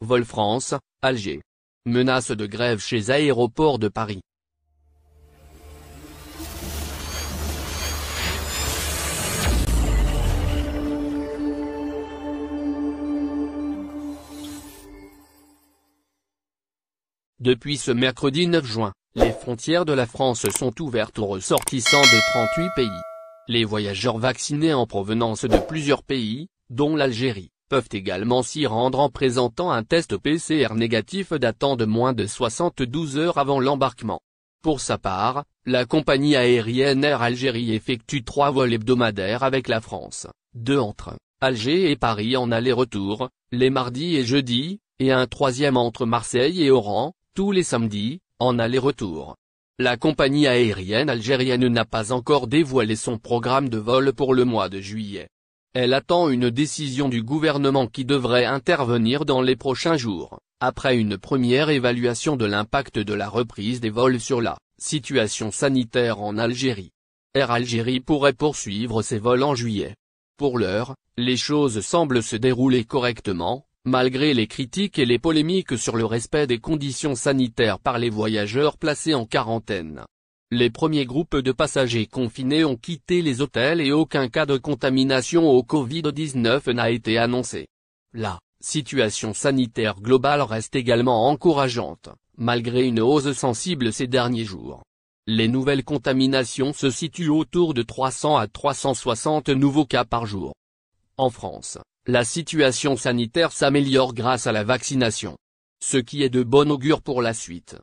Vol France, Alger. Menace de grève chez aéroports de Paris. Depuis ce mercredi 9 juin, les frontières de la France sont ouvertes aux ressortissants de 38 pays. Les voyageurs vaccinés en provenance de plusieurs pays, dont l'Algérie, peuvent également s'y rendre en présentant un test PCR négatif datant de moins de 72 heures avant l'embarquement. Pour sa part, la compagnie aérienne Air Algérie effectue trois vols hebdomadaires avec la France, deux entre Alger et Paris en aller-retour, les mardis et jeudis, et un troisième entre Marseille et Oran, tous les samedis, en aller-retour. La compagnie aérienne algérienne n'a pas encore dévoilé son programme de vol pour le mois de juillet. Elle attend une décision du gouvernement qui devrait intervenir dans les prochains jours, après une première évaluation de l'impact de la reprise des vols sur la situation sanitaire en Algérie. Air Algérie pourrait poursuivre ses vols en juillet. Pour l'heure, les choses semblent se dérouler correctement, malgré les critiques et les polémiques sur le respect des conditions sanitaires par les voyageurs placés en quarantaine. Les premiers groupes de passagers confinés ont quitté les hôtels et aucun cas de contamination au Covid-19 n'a été annoncé. La situation sanitaire globale reste également encourageante, malgré une hausse sensible ces derniers jours. Les nouvelles contaminations se situent autour de 300 à 360 nouveaux cas par jour. En France, la situation sanitaire s'améliore grâce à la vaccination. Ce qui est de bon augure pour la suite.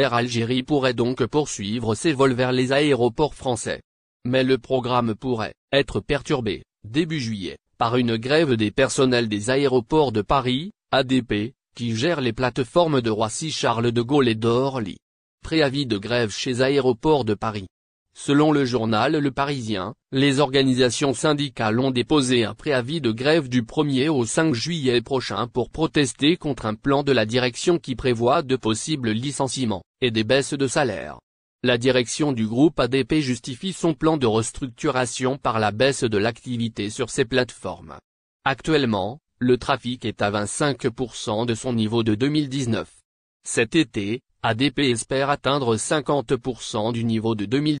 Air Algérie pourrait donc poursuivre ses vols vers les aéroports français. Mais le programme pourrait être perturbé, début juillet, par une grève des personnels des aéroports de Paris, ADP, qui gère les plateformes de Roissy Charles de Gaulle et d'Orly. Préavis de grève chez Aéroports de Paris. Selon le journal Le Parisien, les organisations syndicales ont déposé un préavis de grève du 1er au 5 juillet prochain pour protester contre un plan de la direction qui prévoit de possibles licenciements, et des baisses de salaire. La direction du groupe ADP justifie son plan de restructuration par la baisse de l'activité sur ses plateformes. Actuellement, le trafic est à 25% de son niveau de 2019. Cet été, ADP espère atteindre 50% du niveau de 2019.